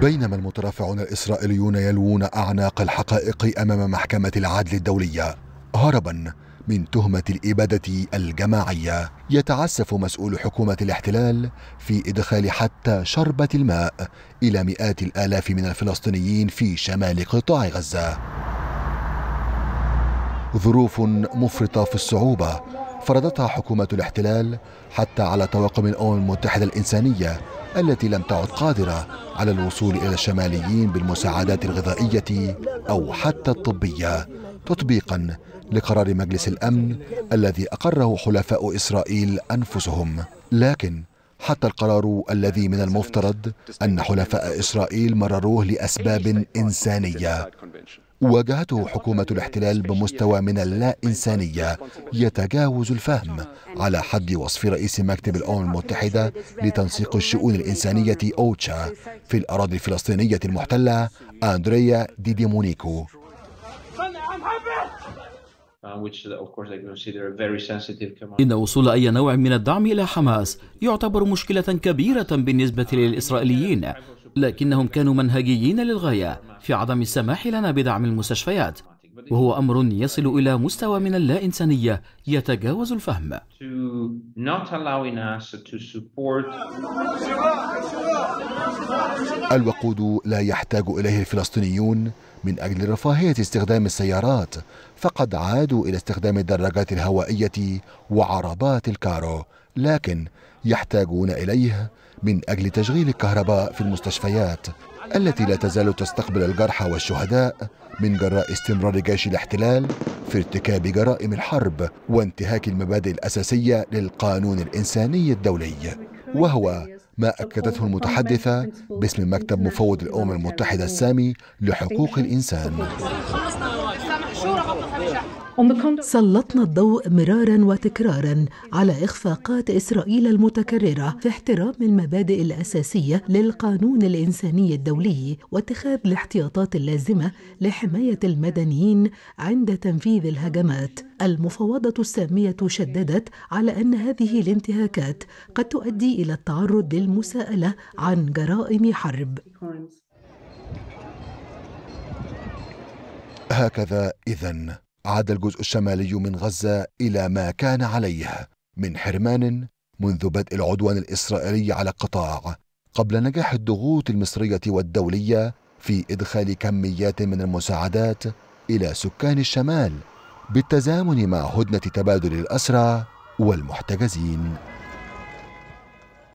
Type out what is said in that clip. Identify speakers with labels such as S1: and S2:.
S1: بينما المترافعون الإسرائيليون يلوون أعناق الحقائق أمام محكمة العدل الدولية هربا من تهمة الإبادة الجماعية يتعسف مسؤول حكومة الاحتلال في إدخال حتى شربة الماء إلى مئات الآلاف من الفلسطينيين في شمال قطاع غزة ظروف مفرطة في الصعوبة فرضتها حكومة الاحتلال حتى على طواقم الأمم المتحدة الإنسانية التي لم تعد قادرة على الوصول إلى الشماليين بالمساعدات الغذائية أو حتى الطبية تطبيقا لقرار مجلس الأمن الذي أقره حلفاء إسرائيل أنفسهم لكن حتى القرار الذي من المفترض أن حلفاء إسرائيل مرروه لأسباب إنسانية واجهته حكومة الاحتلال بمستوى من اللا إنسانية يتجاوز الفهم على حد وصف رئيس مكتب الأمم المتحدة لتنسيق الشؤون الإنسانية أوتشا في الأراضي الفلسطينية المحتلة أندريا ديديمونيكو
S2: Uh, إن وصول أي نوع من الدعم إلى حماس يعتبر مشكلة كبيرة بالنسبة للإسرائيليين لكنهم كانوا منهجيين للغاية في عدم السماح لنا بدعم المستشفيات وهو أمر يصل إلى مستوى من اللا إنسانية يتجاوز الفهم
S1: الوقود لا يحتاج إليه الفلسطينيون من أجل رفاهية استخدام السيارات فقد عادوا إلى استخدام الدراجات الهوائية وعربات الكارو لكن يحتاجون إليه من أجل تشغيل الكهرباء في المستشفيات التي لا تزال تستقبل الجرحى والشهداء من جراء استمرار جيش الاحتلال في ارتكاب جرائم الحرب وانتهاك المبادئ الأساسية للقانون الإنساني الدولي وهو ما أكدته المتحدثة باسم مكتب مفوض الأمم المتحدة السامي لحقوق الإنسان
S2: سلطنا الضوء مرارا وتكرارا على اخفاقات اسرائيل المتكرره في احترام المبادئ الاساسيه للقانون الانساني الدولي واتخاذ الاحتياطات اللازمه لحمايه المدنيين عند تنفيذ الهجمات المفوضة السامية شددت على أن هذه الانتهاكات قد تؤدي إلى التعرض للمساءلة عن جرائم حرب.
S1: هكذا إذا عاد الجزء الشمالي من غزة إلى ما كان عليه من حرمان منذ بدء العدوان الإسرائيلي على القطاع قبل نجاح الضغوط المصرية والدولية في إدخال كميات من المساعدات إلى سكان الشمال بالتزامن مع هدنة تبادل الأسرى والمحتجزين